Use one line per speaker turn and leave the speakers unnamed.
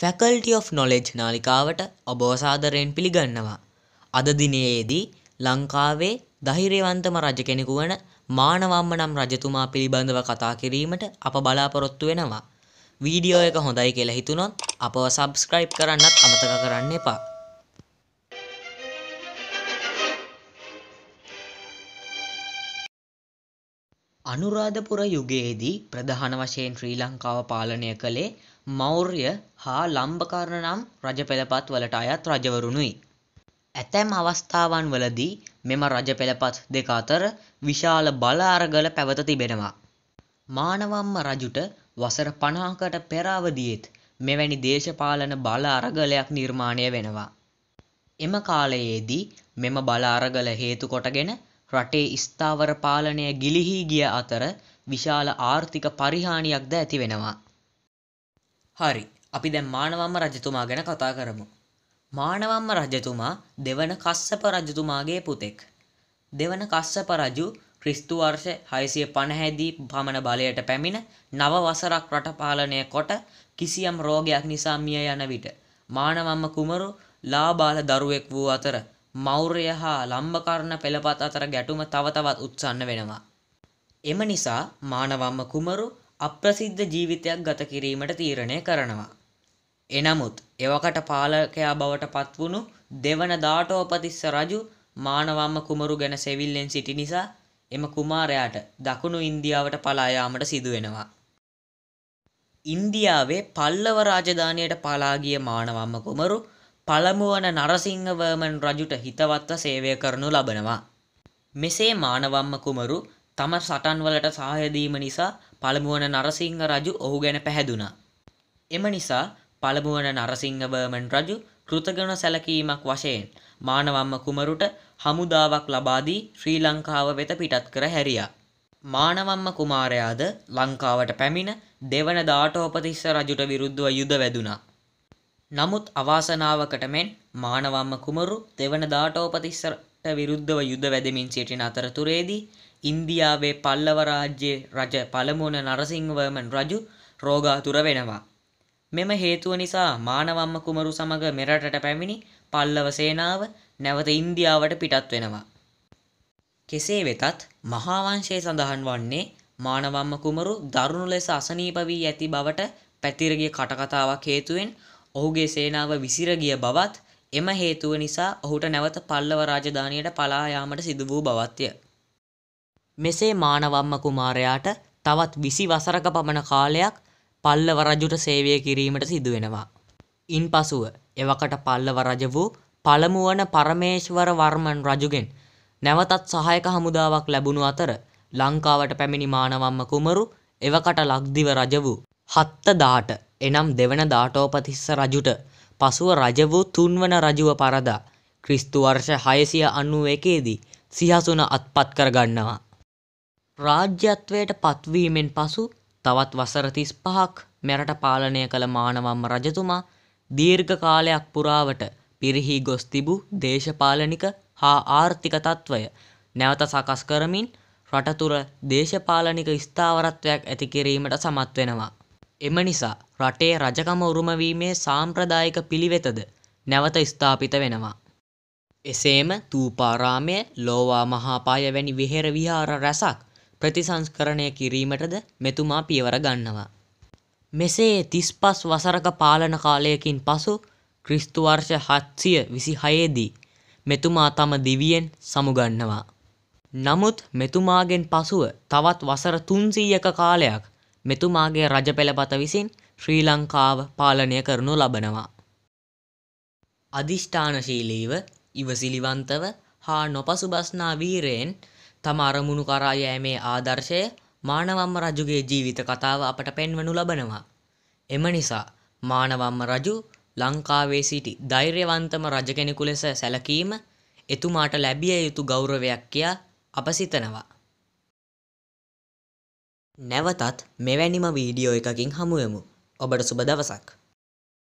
Faculty of knowledge නාලිකාවට ඔබව සාදරයෙන් පිළිගන්නවා. අද දිනයේදී ලංකාවේ ධෛර්යවන්තම රජ කෙනෙකු වන මානවම්ම නම් රජතුමා පිළිබඳව කතා කිරීමට අප බලාපොරොත්තු වෙනවා. වීඩියෝ එක හොඳයි කියලා හිතුනොත් අපව සබ්ස්ක්‍රයිබ් කරන්නත් අමතක කරන්න එපා. අනුරාධපුර යුගයේදී ප්‍රධාන වශයෙන් ශ්‍රී ලංකාව පාලනය කළේ මෞර්ය හා ලම්බකර්ණ නම් රජ පෙළපත් වලට අයත් රජවරුනුයි. ඇතැම් අවස්ථාවන් වලදී මෙම රජ පෙළපත් දෙක අතර විශාල බල අරගල පැවත තිබෙනවා. මානවම්ම රජුට වසර 50කට පෙර අවදියේත් මෙවැනි දේශපාලන බල අරගලයක් නිර්මාණය වෙනවා. එම කාලයේදී මෙම බල අරගල හේතු කොටගෙන රටේ ස්ථාවර පාලනය ගිලිහී ගිය අතර විශාල ආර්ථික පරිහානියක්ද ඇති වෙනවා. හරි අපි දැන් මානවම්ම රජතුමා ගැන කතා කරමු. මානවම්ම රජතුමා දෙවන කස්සප රජතුමාගේ පුතෙක්. දෙවන කස්සප රජු ක්‍රිස්තු වර්ෂ 650 දී පමණ බලයට පැමිණ නව වසරක් රට පාලනය කොට කිසියම් රෝගයක් නිසා මිය යන විට මානවම්ම කුමරු ලාබාල දරුවෙක් වූ අතර මෞර්ය හා ලම්බකර්ණ පෙළපත් අතර ගැටුම තව තවත් උත්සන්න වෙනවා. එම නිසා මානවම්ම කුමරු අප්‍රසිද්ධ ජීවිතයක් ගත කිරීමට තීරණය කරනවා. එනමුත් එවකට පාලකයා බවට පත්වුණු දෙවන දාටෝපතිස්ස රජු මානවම්ම කුමරු ගැන සෙවිල්ලෙන් සිටි නිසා එම කුමාරයාට දකුණු ඉන්දියාවට පලා යාමට සිදුවෙනවා. ඉන්දියාවේ පල්ලව රාජධානියට පලා ගිය මානවම්ම කුමරු පළමුවන නරසිංහවර්මන් රජුට හිතවත්ව සේවය කරනු ලබනවා. මෙසේ මානවම්ම කුමරු තම සටන්වලට සහයදීම නිසා පළමුුවන නරසිංහ රජු ඔහු ගැන පැහැදුනා. එම නිසා පළමුුවන නරසිංහවර්මන් රජු කෘතගණ සැලකීමක් වශයෙන් මානවම්ම කුමරුට හමුදාවක් ලබාදී ශ්‍රී ලංකාව වෙත පිටත් කර හැරියා. මානවම්ම කුමාරයාද ලංකාවට පැමිණ දෙවන දාටෝපතිස්ස රජුට විරුද්ධව යුද වැදුනා. නමුත් අවාසනාවකට මෙන් මානවම්ම කුමරු දෙවන දාඨෝපතිස්සට විරුද්ධව යුද වැදමින් සිටින අතරතුරේදී ඉන්දියාවේ පල්ලව රාජ්‍යයේ රජ පළමුවන නරසිංහවර්මන් රජු රෝගාතුර වෙනවා. මෙම හේතුව නිසා මානවම්ම කුමරු සමග මෙරටට පැමිණි පල්ලව සේනාව නැවත ඉන්දියාවට පිටත් වෙනවා. කෙසේ වෙතත් මහාවංශයේ සඳහන් වන්නේ මානවම්ම කුමරු දරුණු ලෙස අසනීප වී ඇති බවට පැතිරගේ කටකතාවක් හේතුවෙන් ඔහුගේ සේනාව විසිර ගිය බවත් එම හේතුව නිසා ඔහුට නැවත පල්ලව රාජධානියට පලා යාමට සිදු වූ බවත්ය. මෙසේ මානවම්ම කුමාරයාට තවත් 20 වසරක පමණ කාලයක් පල්ලව රජුට සේවය කිරීමට සිදු වෙනවා. ඉන්පසුව එවකට පල්ලව රජ වූ පළමු වන පරමේශ්වර වර්මන් රජුගෙන් නැවතත් සහායක හමුදාවක් ලැබුණු අතර ලංකාවට පැමිණි මානවම්ම කුමරු එවකට ලක්දිව රජ වූ 7000ට එනම් දෙවන දාටෝපතිස්ස රජුට පසුව රජ වූ තුන්වන රජුව පරදා ක්‍රිස්තු වර්ෂ 691 දී සිහසුන අත්පත් කරගන්නවා. රාජ්‍යත්වයට පත්වීමෙන් පසු තවත් වසර 35ක් මෙරට පාලනය කළ මානවම්ම රජතුමා දීර්ඝ කාලයක් පුරාවට පිරිහි ගොස් තිබූ දේශපාලනික හා ආර්ථික තත්ත්වය නැවත සකස් කරමින් රට තුර දේශපාලනික ස්ථාවරත්වයක් ඇති කිරීමට සමත් වෙනවා. එම නිසා රටේ රජකම උරුම වීමේ සාම්ප්‍රදායික පිළිවෙතද නැවත ස්ථාපිත වෙනවා. එසේම ථූපාරාමය, ලෝවා මහා පාය වැනි විහෙර විහාර රැසක් ප්‍රතිසංස්කරණය කිරීමටද මෙතුමා පියවර ගන්නවා. මෙසේ 35 වසරක පාලන කාලයකින් පසු ක්‍රිස්තු වර්ෂ 726 දී මෙතුමා තම දිවියෙන් සමුගන්නවා. නමුත් මෙතුමාගෙන් පසුව තවත් වසර 300ක කාලයක් මෙතුමාගේ රජ පෙළපත විසින් ශ්‍රී ලංකාව පාලනය කරනු ලබනවා. අධිෂ්ඨානශීලීව ඉවසිලිවන්තව හා නොපසුබස්නා වීරයෙන් තම අරමුණු කරා යෑමේ ආදර්ශය මානවම්ම රජුගේ ජීවිත කතාව අපට පෙන්වනු ලබනවා. එම නිසා මානවම්ම රජු ලංකාවේ සිටි ධෛර්යවන්තම රජ කෙනෙකු ලෙස සැලකීම එතුමාට ලැබිය යුතු ගෞරවයක් කියා අප සිතනවා. නැවතත් මෙවැනිම වීඩියෝ එකකින් හමුවෙමු ඔබට සුබ දවසක්